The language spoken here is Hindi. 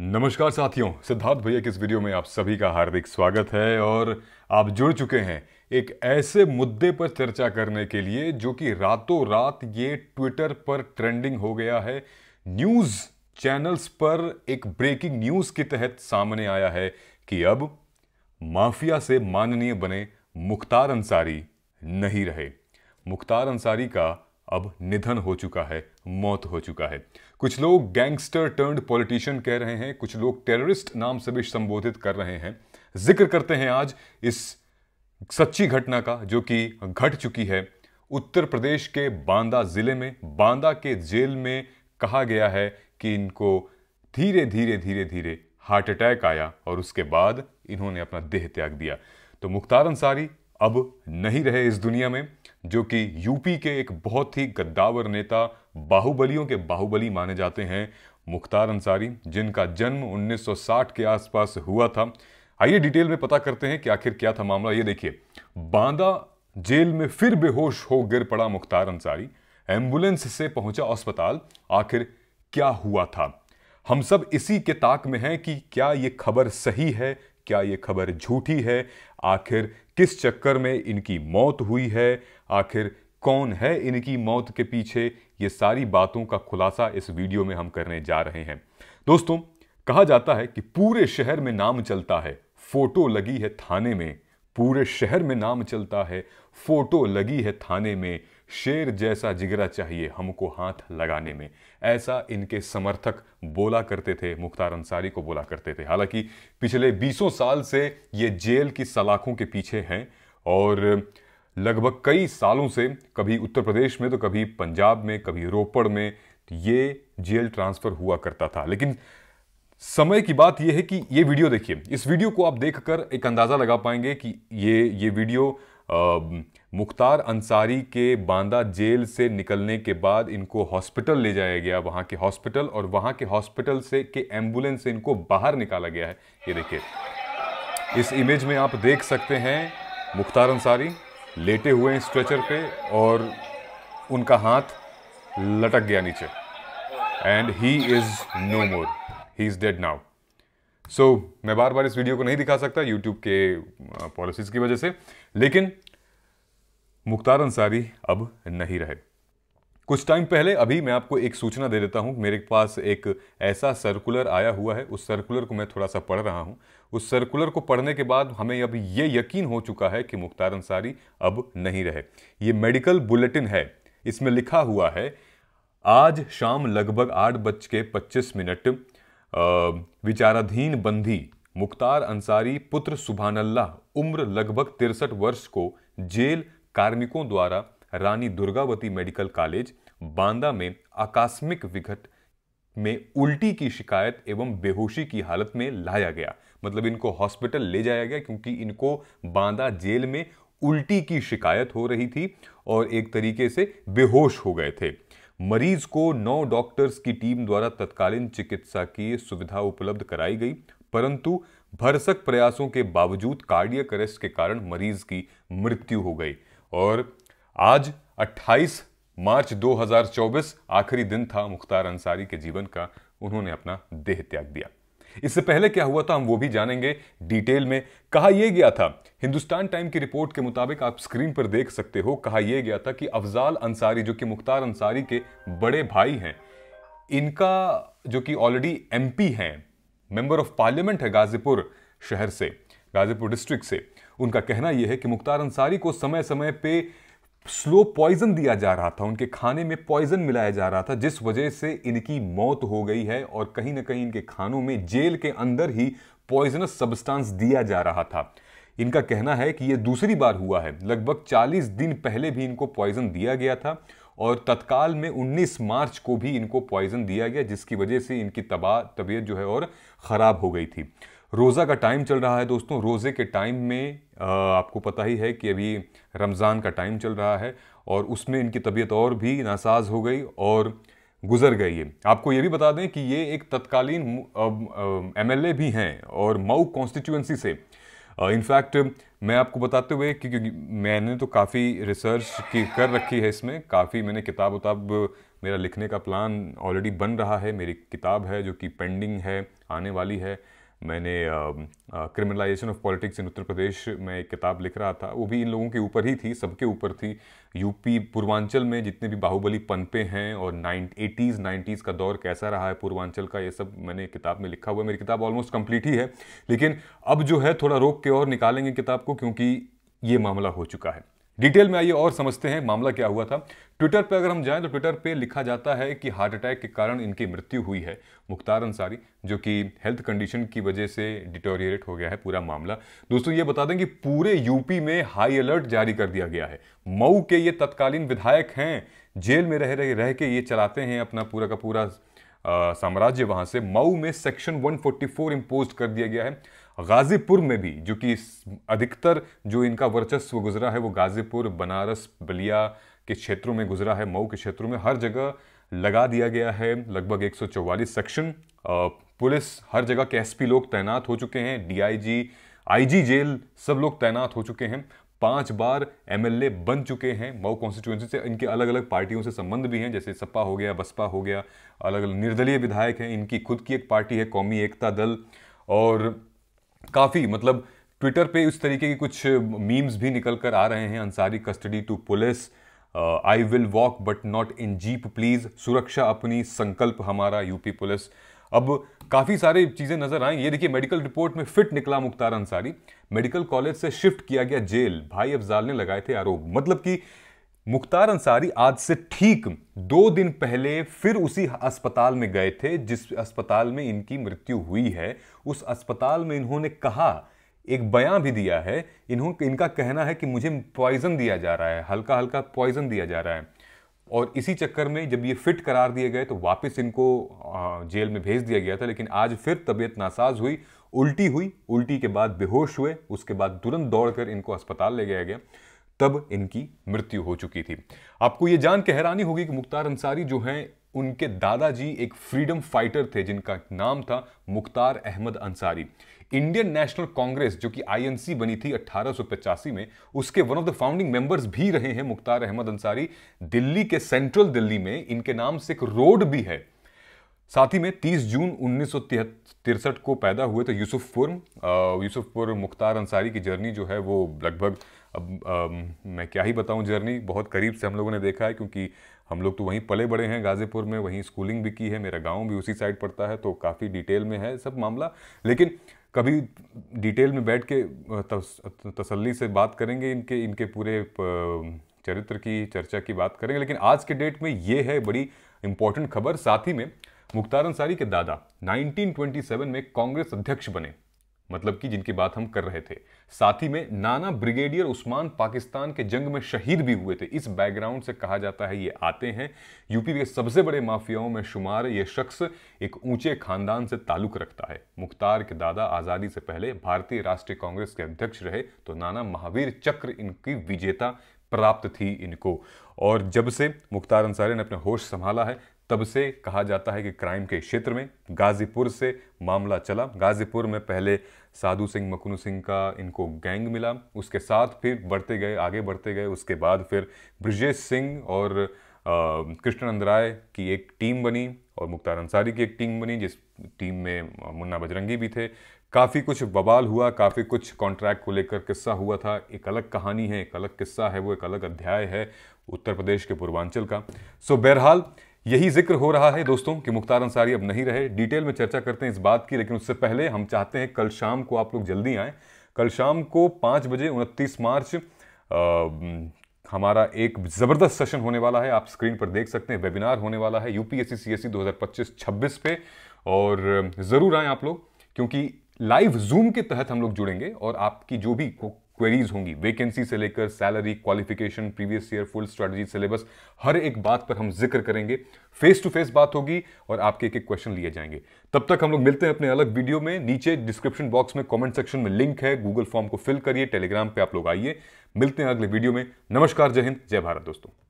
नमस्कार साथियों सिद्धार्थ भैया की इस वीडियो में आप सभी का हार्दिक स्वागत है और आप जुड़ चुके हैं एक ऐसे मुद्दे पर चर्चा करने के लिए जो कि रातों रात ये ट्विटर पर ट्रेंडिंग हो गया है न्यूज़ चैनल्स पर एक ब्रेकिंग न्यूज़ के तहत सामने आया है कि अब माफिया से माननीय बने मुख्तार अंसारी नहीं रहे मुख्तार अंसारी का अब निधन हो चुका है मौत हो चुका है कुछ लोग गैंगस्टर टर्न्ड पॉलिटिशियन कह रहे हैं कुछ लोग टेररिस्ट नाम से भी संबोधित कर रहे हैं जिक्र करते हैं आज इस सच्ची घटना का जो कि घट चुकी है उत्तर प्रदेश के बांदा जिले में बांदा के जेल में कहा गया है कि इनको धीरे धीरे धीरे धीरे हार्ट अटैक आया और उसके बाद इन्होंने अपना देह त्याग दिया तो मुख्तार अंसारी अब नहीं रहे इस दुनिया में जो कि यूपी के एक बहुत ही गद्दावर नेता बाहुबलियों के बाहुबली माने जाते हैं मुख्तार अंसारी जिनका जन्म 1960 के आसपास हुआ था आइए डिटेल में पता करते हैं कि आखिर क्या था मामला ये देखिए बांदा जेल में फिर बेहोश हो गिर पड़ा मुख्तार अंसारी एम्बुलेंस से पहुंचा अस्पताल आखिर क्या हुआ था हम सब इसी के ताक में हैं कि क्या ये खबर सही है क्या ये खबर झूठी है आखिर किस चक्कर में इनकी मौत हुई है आखिर कौन है इनकी मौत के पीछे ये सारी बातों का खुलासा इस वीडियो में हम करने जा रहे हैं दोस्तों कहा जाता है कि पूरे शहर में नाम चलता है फोटो लगी है थाने में पूरे शहर में नाम चलता है फोटो लगी है थाने में शेर जैसा जिगरा चाहिए हमको हाथ लगाने में ऐसा इनके समर्थक बोला करते थे मुख्तार अंसारी को बोला करते थे हालांकि पिछले बीसों साल से ये जेल की सलाखों के पीछे हैं और लगभग कई सालों से कभी उत्तर प्रदेश में तो कभी पंजाब में कभी रोपड़ में तो ये जेल ट्रांसफ़र हुआ करता था लेकिन समय की बात यह है कि ये वीडियो देखिए इस वीडियो को आप देखकर एक अंदाज़ा लगा पाएंगे कि ये ये वीडियो मुख्तार अंसारी के बांदा जेल से निकलने के बाद इनको हॉस्पिटल ले जाया गया वहां के हॉस्पिटल और वहां के हॉस्पिटल से के एम्बुलेंस से इनको बाहर निकाला गया है ये देखिए इस इमेज में आप देख सकते हैं मुख्तार अंसारी लेटे हुए हैं स्ट्रेचर पे और उनका हाथ लटक गया नीचे and he is no more he is dead now so मैं बार बार इस वीडियो को नहीं दिखा सकता यूट्यूब के पॉलिसीज़ uh, की वजह से लेकिन मुख्तार अंसारी अब नहीं रहे कुछ टाइम पहले अभी मैं आपको एक सूचना दे देता हूँ मेरे पास एक ऐसा सर्कुलर आया हुआ है उस सर्कुलर को मैं थोड़ा सा पढ़ रहा हूँ उस सर्कुलर को पढ़ने के बाद हमें अब ये यकीन हो चुका है कि मुख्तार अंसारी अब नहीं रहे ये मेडिकल बुलेटिन है इसमें लिखा हुआ है आज शाम लगभग आठ बज के पच्चीस मिनट विचाराधीन बंदी मुख्तार अंसारी पुत्र सुबहानल्ला उम्र लगभग तिरसठ वर्ष को जेल कार्मिकों द्वारा रानी दुर्गावती मेडिकल कॉलेज बांदा में आकस्मिक विघट में उल्टी की शिकायत एवं बेहोशी की हालत में लाया गया मतलब इनको हॉस्पिटल ले जाया गया क्योंकि इनको बांदा जेल में उल्टी की शिकायत हो रही थी और एक तरीके से बेहोश हो गए थे मरीज को नौ डॉक्टर्स की टीम द्वारा तत्कालीन चिकित्सा की सुविधा उपलब्ध कराई गई परंतु भरसक प्रयासों के बावजूद कार्डियक अरेस्ट के कारण मरीज की मृत्यु हो गई और आज 28 मार्च 2024 आखिरी दिन था मुख्तार अंसारी के जीवन का उन्होंने अपना देह त्याग दिया इससे पहले क्या हुआ था हम वो भी जानेंगे डिटेल में कहा यह गया था हिंदुस्तान टाइम की रिपोर्ट के मुताबिक आप स्क्रीन पर देख सकते हो कहा यह गया था कि अफजाल अंसारी जो कि मुख्तार अंसारी के बड़े भाई हैं इनका जो कि ऑलरेडी पी हैं मेंबर ऑफ पार्लियामेंट है गाजीपुर शहर से गाजीपुर डिस्ट्रिक्ट से उनका कहना यह है कि मुख्तार अंसारी को समय समय पर स्लो पॉइजन दिया जा रहा था उनके खाने में पॉइजन मिलाया जा रहा था जिस वजह से इनकी मौत हो गई है और कहीं ना कहीं इनके खानों में जेल के अंदर ही पॉइजनस सब्सटेंस दिया जा रहा था इनका कहना है कि यह दूसरी बार हुआ है लगभग 40 दिन पहले भी इनको पॉइजन दिया गया था और तत्काल में 19 मार्च को भी इनको पॉइजन दिया गया जिसकी वजह से इनकी तबाह तबीयत जो है और ख़राब हो गई थी रोज़ा का टाइम चल रहा है दोस्तों रोज़े के टाइम में आपको पता ही है कि अभी रमज़ान का टाइम चल रहा है और उसमें इनकी तबीयत और भी नासाज हो गई और गुजर गई है आपको ये भी बता दें कि ये एक तत्कालीन एमएलए भी हैं और मऊ कॉन्स्टिट्यूंसी से इनफैक्ट मैं आपको बताते हुए कि क्योंकि मैंने तो काफ़ी रिसर्च की कर रखी है इसमें काफ़ी मैंने किताब उताब मेरा लिखने का प्लान ऑलरेडी बन रहा है मेरी किताब है जो कि पेंडिंग है आने वाली है मैंने criminalisation of politics in Uttar Pradesh में एक किताब लिख रहा था वो भी इन लोगों के ऊपर ही थी सबके ऊपर थी यूपी पूर्वांचल में जितने भी बाहुबली पनपे हैं और नाइन एटीज़ नाइन्टीज़ का दौर कैसा रहा है पूर्वांचल का ये सब मैंने किताब में लिखा हुआ है मेरी किताब ऑलमोस्ट कम्प्लीट ही है लेकिन अब जो है थोड़ा रोक के और निकालेंगे किताब को क्योंकि ये मामला हो चुका है डिटेल में आइए और समझते हैं मामला क्या हुआ था ट्विटर पर अगर हम जाएं तो ट्विटर पे लिखा जाता है कि हार्ट अटैक के कारण इनकी मृत्यु हुई है मुख्तार अंसारी जो कि हेल्थ कंडीशन की वजह से डिटोरिएट हो गया है पूरा मामला दोस्तों ये बता दें कि पूरे यूपी में हाई अलर्ट जारी कर दिया गया है मऊ के ये तत्कालीन विधायक हैं जेल में रह रहे रह के ये चलाते हैं अपना पूरा का पूरा साम्राज्य वहां से मऊ में सेक्शन 144 इंपोज कर दिया गया है गाजीपुर में भी जो कि अधिकतर जो इनका वर्चस्व गुजरा है वो गाजीपुर बनारस बलिया के क्षेत्रों में गुजरा है मऊ के क्षेत्रों में हर जगह लगा दिया गया है लगभग 144 सेक्शन पुलिस हर जगह के एसपी लोग तैनात हो चुके हैं डीआईजी आईजी जेल सब लोग तैनात हो चुके हैं पांच बार एमएलए बन चुके हैं मऊ कॉन्स्टिट्यूंसी से इनके अलग अलग पार्टियों से संबंध भी हैं जैसे सपा हो गया बसपा हो गया अलग अलग निर्दलीय विधायक हैं इनकी खुद की एक पार्टी है कौमी एकता दल और काफ़ी मतलब ट्विटर पे उस तरीके के कुछ मीम्स भी निकल कर आ रहे हैं Ansari custody to police I will walk but not in jeep please सुरक्षा अपनी संकल्प हमारा यूपी पुलिस अब काफ़ी सारी चीज़ें नजर आई ये देखिए मेडिकल रिपोर्ट में फिट निकला मुख्तार अंसारी मेडिकल कॉलेज से शिफ्ट किया गया जेल भाई अफजाल ने लगाए थे आरोप मतलब कि मुख्तार अंसारी आज से ठीक दो दिन पहले फिर उसी अस्पताल में गए थे जिस अस्पताल में इनकी मृत्यु हुई है उस अस्पताल में इन्होंने कहा एक बयान भी दिया है इन्होंने इनका कहना है कि मुझे पॉइजन दिया जा रहा है हल्का हल्का पॉइजन दिया जा रहा है और इसी चक्कर में जब ये फिट करार दिए गए तो वापस इनको जेल में भेज दिया गया था लेकिन आज फिर तबीयत नासाज हुई उल्टी हुई उल्टी के बाद बेहोश हुए उसके बाद तुरंत दौड़कर इनको अस्पताल ले गया गया तब इनकी मृत्यु हो चुकी थी आपको ये जान के हैरानी होगी कि मुख्तार अंसारी जो हैं उनके दादाजी एक फ्रीडम फाइटर थे जिनका नाम था Mukhtar Ahmad Ansari Indian National Congress जो कि आईएनसी बनी थी अट्ठारह में उसके one of the founding members भी रहे हैं मुख्तार अहमद अंसारी दिल्ली के सेंट्रल दिल्ली में इनके नाम से एक रोड भी है साथ ही में 30 जून उन्नीस तिरसठ को पैदा हुए तो यूसुफपुर यूसुफपुर मुख्तार अंसारी की जर्नी जो है वो लगभग अब आ, मैं क्या ही बताऊं जर्नी बहुत करीब से हम लोगों ने देखा है क्योंकि हम लोग तो वहीं पले बड़े हैं गाज़ीपुर में वहीं स्कूलिंग भी की है मेरा गांव भी उसी साइड पड़ता है तो काफ़ी डिटेल में है सब मामला लेकिन कभी डिटेल में बैठ के तसल्ली से बात करेंगे इनके इनके पूरे चरित्र की चर्चा की बात करेंगे लेकिन आज के डेट में ये है बड़ी इंपॉर्टेंट खबर साथ ही में मुख्तार अंसारी के दादा 1927 में कांग्रेस अध्यक्ष बने मतलब कि जिनकी बात हम कर रहे थे साथ ही में नाना ब्रिगेडियर उस्मान पाकिस्तान के जंग में शहीद भी हुए थे इस बैकग्राउंड से कहा जाता है ये आते हैं यूपी के सबसे बड़े माफियाओं में शुमार ये शख्स एक ऊंचे खानदान से ताल्लुक रखता है मुख्तार के दादा आज़ादी से पहले भारतीय राष्ट्रीय कांग्रेस के अध्यक्ष रहे तो नाना महावीर चक्र इनकी विजेता प्राप्त थी इनको और जब से मुख्तार अंसारी ने अपने होश संभाला है तब से कहा जाता है कि क्राइम के क्षेत्र में गाजीपुर से मामला चला गाजीपुर में पहले साधु सिंह मकनू सिंह का इनको गैंग मिला उसके साथ फिर बढ़ते गए आगे बढ़ते गए उसके बाद फिर ब्रजेश सिंह और कृष्णानंद राय की एक टीम बनी और मुख्तार अंसारी की एक टीम बनी जिस टीम में मुन्ना बजरंगी भी थे काफ़ी कुछ बवाल हुआ काफ़ी कुछ कॉन्ट्रैक्ट को लेकर किस्सा हुआ था एक अलग कहानी है एक अलग किस्सा है वो एक अलग अध्याय है उत्तर प्रदेश के पूर्वांचल का सो बहरहाल यही जिक्र हो रहा है दोस्तों कि मुख्तार अंसारी अब नहीं रहे डिटेल में चर्चा करते हैं इस बात की लेकिन उससे पहले हम चाहते हैं कल शाम को आप लोग जल्दी आए कल शाम को पाँच बजे उनतीस मार्च आ, हमारा एक ज़बरदस्त सेशन होने वाला है आप स्क्रीन पर देख सकते हैं वेबिनार होने वाला है यूपीएससी हजार पच्चीस छब्बीस पे और ज़रूर आएँ आप लोग क्योंकि लाइव जूम के तहत हम लोग जुड़ेंगे और आपकी जो भी क्वेरीज होंगी वैकेंसी से लेकर salary qualification previous year full strategy syllabus हर एक बात पर हम जिक्र करेंगे फेस टू फेस बात होगी और आपके एक एक क्वेश्चन लिए जाएंगे तब तक हम लोग मिलते हैं अपने अलग वीडियो में नीचे डिस्क्रिप्शन बॉक्स में कमेंट सेक्शन में लिंक है गूगल फॉर्म को फिल करिए टेलीग्राम पे आप लोग आइए मिलते हैं अगले वीडियो में नमस्कार जय हिंद जय भारत दोस्तों